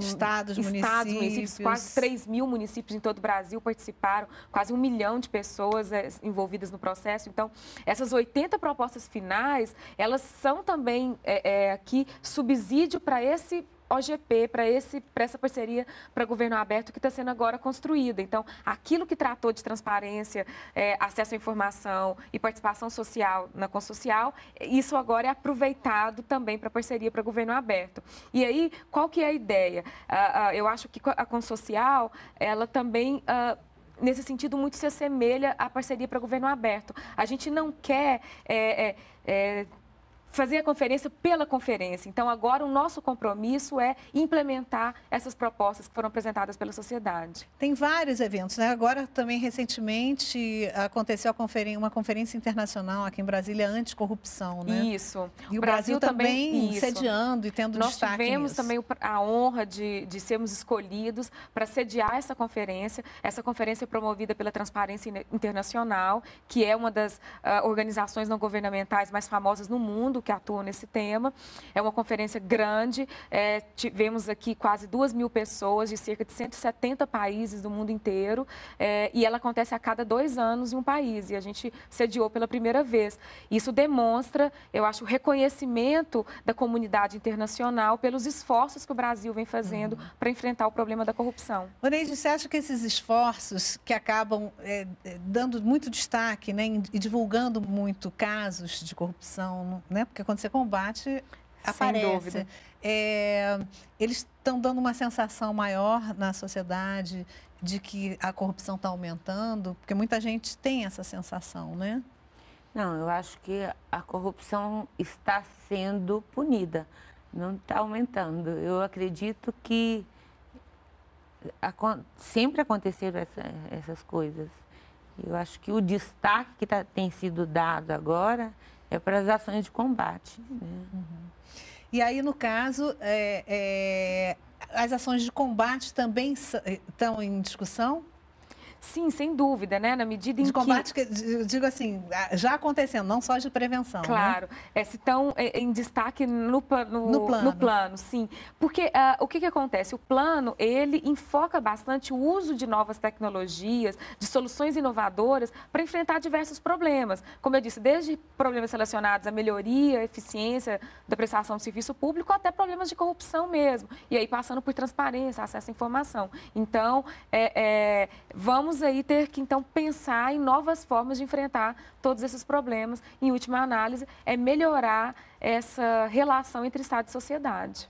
Estados, estados municípios. quase 3 mil municípios em todo o Brasil participaram, quase um milhão de pessoas eh, envolvidas no processo. Então, essas 80 propostas finais, elas são também é, é, aqui subsídio para esse OGP, para essa parceria para governo aberto que está sendo agora construída. Então, aquilo que tratou de transparência, é, acesso à informação e participação social na Consocial, isso agora é aproveitado também para parceria para governo aberto. E aí, qual que é a ideia? eu acho que a Consocial, ela também... Ah, nesse sentido, muito se assemelha à parceria para governo aberto. A gente não quer é, é, é fazer a conferência pela conferência. Então, agora o nosso compromisso é implementar essas propostas que foram apresentadas pela sociedade. Tem vários eventos, né? Agora, também recentemente, aconteceu uma conferência internacional aqui em Brasília, anticorrupção, né? Isso. E o, Brasil, Brasil, também, também sediando e tendo Nós destaque Nós tivemos nisso. também a honra de, de sermos escolhidos para sediar essa conferência. Essa conferência é promovida pela Transparência Internacional, que é uma das uh, organizações não governamentais mais famosas no mundo que atuam nesse tema. É uma conferência grande, é, tivemos aqui quase duas mil pessoas de cerca de 170 países do mundo inteiro é, e ela acontece a cada dois anos em um país e a gente sediou pela primeira vez. Isso demonstra, eu acho, o reconhecimento da comunidade internacional pelos esforços que o Brasil vem fazendo uhum. para enfrentar o problema da corrupção. Oneide, você acha que esses esforços que acabam é, dando muito destaque né, e divulgando muito casos de corrupção, né, porque quando você combate, aparece. Sem dúvida. É, eles estão dando uma sensação maior na sociedade de que a corrupção está aumentando, porque muita gente tem essa sensação, né? Não, eu acho que a corrupção está sendo punida, não está aumentando. Eu acredito que sempre aconteceram essa, essas coisas. Eu acho que o destaque que tá, tem sido dado agora é para as ações de combate. Né? Uhum. E aí, no caso, é, é, as ações de combate também estão em discussão? Sim, sem dúvida, né? Na medida em de combate, que... Digo assim, já acontecendo, não só de prevenção. Né? Claro, né? é, se estão é, em destaque no, no, no, plano. no plano, sim. Porque uh, o que, que acontece? O plano, ele enfoca bastante o uso de novas tecnologias, de soluções inovadoras para enfrentar diversos problemas. Como eu disse, desde problemas relacionados à melhoria, à eficiência da prestação de serviço público, até problemas de corrupção mesmo. E aí passando por transparência, acesso à informação. Então, é, é, vamos vamos aí ter que, então, pensar em novas formas de enfrentar todos esses problemas. Em última análise, é melhorar essa relação entre Estado e sociedade.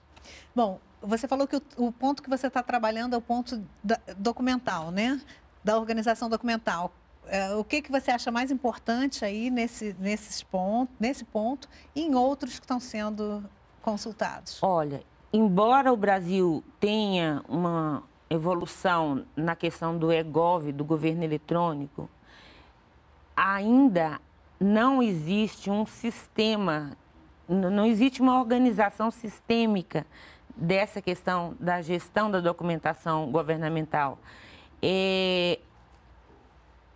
Bom, você falou que o, o ponto que você está trabalhando é o ponto da, documental, né? Da organização documental. É, o que, que você acha mais importante aí nesse, nesses ponto, nesse ponto e em outros que estão sendo consultados? Olha, embora o Brasil tenha uma evolução na questão do EGOV, do governo eletrônico, ainda não existe um sistema, não existe uma organização sistêmica dessa questão da gestão da documentação governamental. É,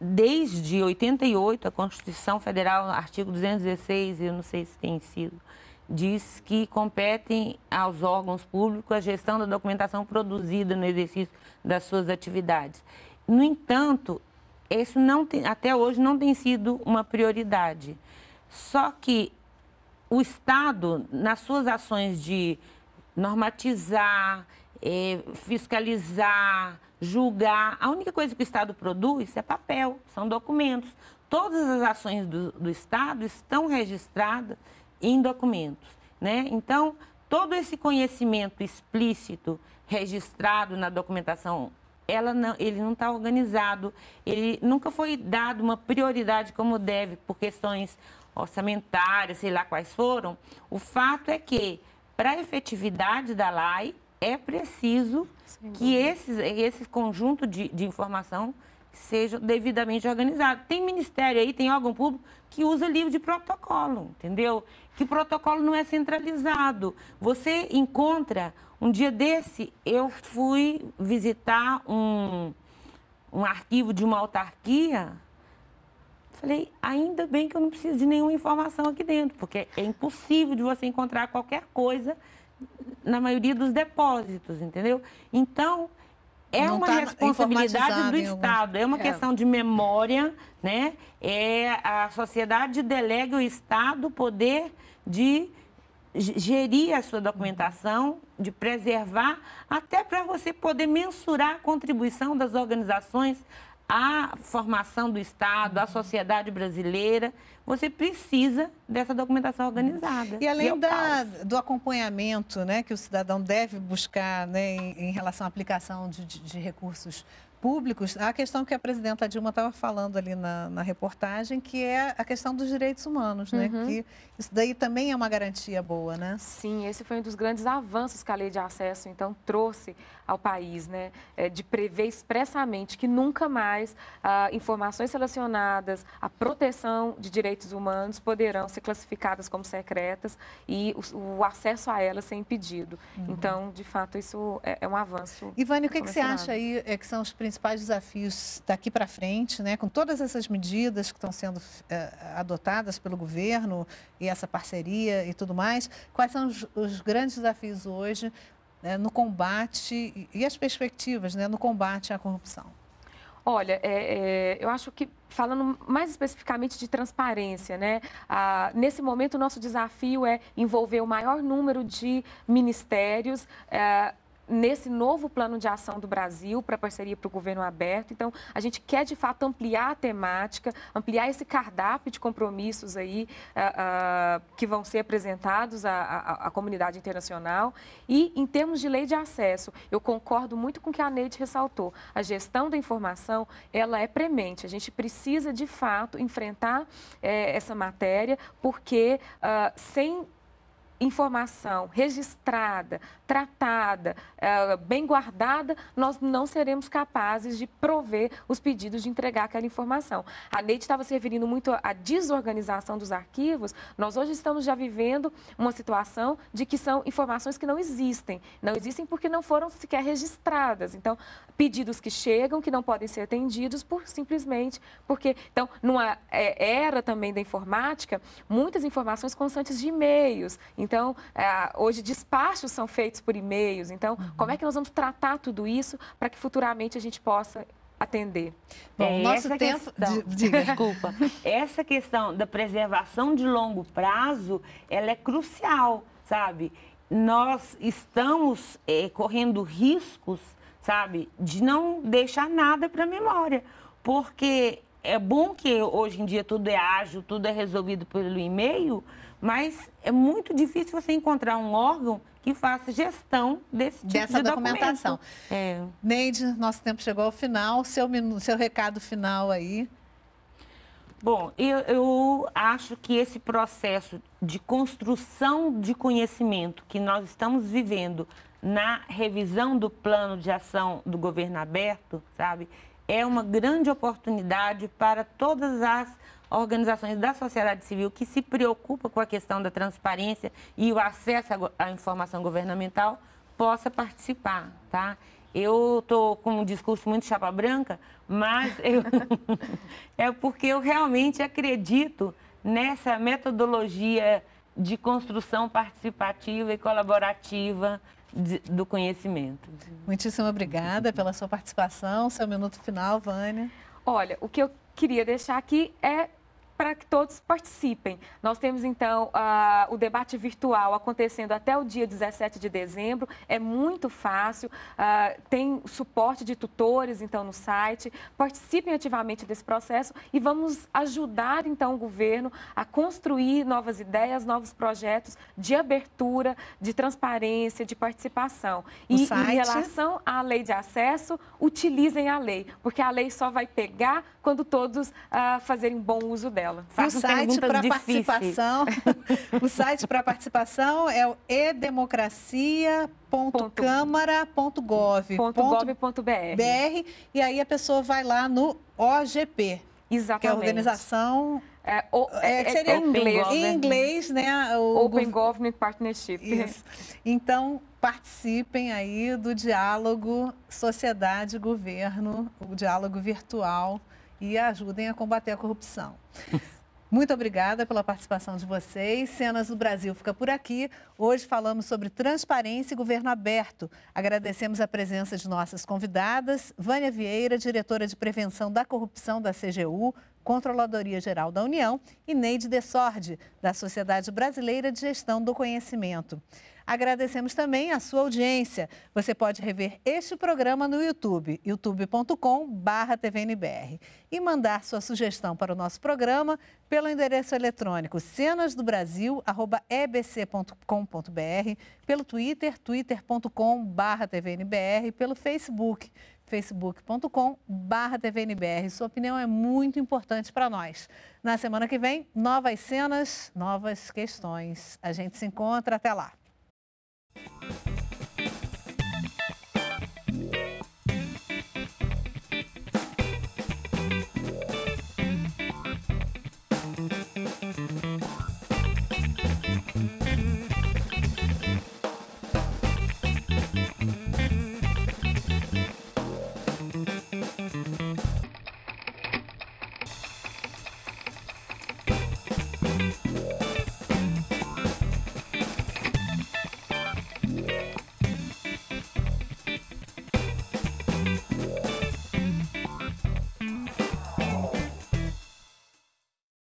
desde 88, a Constituição Federal, artigo 216, eu não sei se tem sido, diz que competem aos órgãos públicos a gestão da documentação produzida no exercício das suas atividades. No entanto, isso não tem, até hoje não tem sido uma prioridade. Só que o Estado, nas suas ações de normatizar, é, fiscalizar, julgar, a única coisa que o Estado produz é papel, são documentos. Todas as ações do, do Estado estão registradas em documentos. Né? Então, todo esse conhecimento explícito registrado na documentação, ela não, ele não está organizado, ele nunca foi dado uma prioridade como deve, por questões orçamentárias, sei lá quais foram. O fato é que, para a efetividade da LAI, é preciso Sim. que esses, esse conjunto de, de informação seja devidamente organizado. Tem ministério aí, tem órgão público que usa livro de protocolo, entendeu? que o protocolo não é centralizado. Você encontra, um dia desse, eu fui visitar um, um arquivo de uma autarquia. Falei, ainda bem que eu não preciso de nenhuma informação aqui dentro, porque é impossível de você encontrar qualquer coisa na maioria dos depósitos, entendeu? Então, é não uma tá responsabilidade do Estado, é uma é. questão de memória, né? É a sociedade delega o Estado o poder de gerir a sua documentação, de preservar, até para você poder mensurar a contribuição das organizações a formação do Estado, a sociedade brasileira, você precisa dessa documentação organizada. E além e é da, do acompanhamento né, que o cidadão deve buscar né, em, em relação à aplicação de, de, de recursos públicos, a questão que a presidenta Dilma estava falando ali na, na, reportagem, que é a questão dos direitos humanos, né? Uhum. Que isso daí também é uma garantia boa, né? Sim, esse foi um dos grandes avanços que a lei de acesso, então, trouxe ao país, né, é, de prever expressamente que nunca mais ah, informações relacionadas à proteção de direitos humanos poderão ser classificadas como secretas e o, o acesso a elas ser impedido. Uhum. Então, de fato, isso é, é um avanço. Ivane, o que, é que você acha aí é que são os principais desafios daqui para frente, né, com todas essas medidas que estão sendo é, adotadas pelo governo e essa parceria e tudo mais? Quais são os, os grandes desafios hoje né, no combate e as perspectivas né, no combate à corrupção? Olha, é, é, eu acho que falando mais especificamente de transparência, né? Ah, nesse momento, o nosso desafio é envolver o maior número de ministérios. É, nesse novo plano de ação do Brasil para parceria para o governo aberto. Então, a gente quer de fato ampliar a temática, ampliar esse cardápio de compromissos aí uh, uh, que vão ser apresentados à, à, à, comunidade internacional. E em termos de lei de acesso, eu concordo muito com o que a Neide ressaltou. A gestão da informação ela é premente. A gente precisa de fato enfrentar eh, essa matéria, porque uh, sem informação registrada, tratada, eh, bem guardada, nós não seremos capazes de prover os pedidos de entregar aquela informação. A Neide estava se referindo muito à desorganização dos arquivos. Nós hoje estamos já vivendo uma situação de que são informações que não existem. Não existem porque não foram sequer registradas. Então, pedidos que chegam, que não podem ser atendidos por simplesmente porque... Então, numa eh, era também da informática, muitas informações constantes de e-mails, então, é, hoje despachos são feitos por e-mails. Então, uhum. como é que nós vamos tratar tudo isso para que futuramente a gente possa atender. Bom, é, nosso tempo. Questão, desculpa. essa questão da preservação de longo prazo, ela é crucial, sabe? Nós estamos é, correndo riscos, sabe, de não deixar nada para a memória, porque é bom que hoje em dia tudo é ágil, tudo é resolvido pelo e-mail, mas é muito difícil você encontrar um órgão que faça gestão desse tipo Dessa de documentação. Documento. É. Neide, nosso tempo chegou ao final. Seu, seu recado final aí. Bom, eu, eu, acho que esse processo de construção de conhecimento que nós estamos vivendo na revisão do plano de ação do governo aberto, sabe, é uma grande oportunidade para todas as organizações da sociedade civil que se preocupam com a questão da transparência e o acesso à informação governamental possa participar, tá? Eu estou com um discurso muito chapa branca, mas eu... é porque eu realmente acredito nessa metodologia de construção participativa e colaborativa de, do conhecimento. Muitíssimo obrigada pela sua participação. Seu minuto final, Vânia. Olha, o que eu queria deixar aqui é para que todos participem. Nós temos, então, o debate virtual acontecendo até o dia 17 de dezembro. É muito fácil, ah, tem suporte de tutores, então, no site. Participem ativamente desse processo e vamos ajudar, então, o governo a construir novas ideias, novos projetos de abertura, de transparência, de participação. E em relação à lei de acesso, utilizem a lei, porque a lei só vai pegar quando todos ah, fazerem bom uso dela. O site para participação, o site para participação é o edemocracia.câmara.gov.br e aí a pessoa vai lá no OGP, Exatamente. que é a organização é, o, é, é, seria em inglês, em inglês, né? O Open Gov... Government Partnership. Isso. Então, participem aí do diálogo sociedade-governo, o diálogo virtual e ajudem a combater a corrupção. Muito obrigada pela participação de vocês. Cenas do Brasil fica por aqui. Hoje falamos sobre transparência e governo aberto. Agradecemos a presença de nossas convidadas, Vânia Vieira, diretora de prevenção da corrupção da CGU, Controladoria Geral da União, e Neide Dessordi, da Sociedade Brasileira de Gestão do Conhecimento. Agradecemos também a sua audiência. Você pode rever este programa no YouTube, youtube.com/tvnbr, e mandar sua sugestão para o nosso programa pelo endereço eletrônico cenasdobrasil@ebc.com.br, pelo Twitter twitter.com/tvnbr, pelo Facebook facebook.com tvnbr. Sua opinião é muito importante para nós. Na semana que vem, novas cenas, novas questões. A gente se encontra, até lá. Thank you.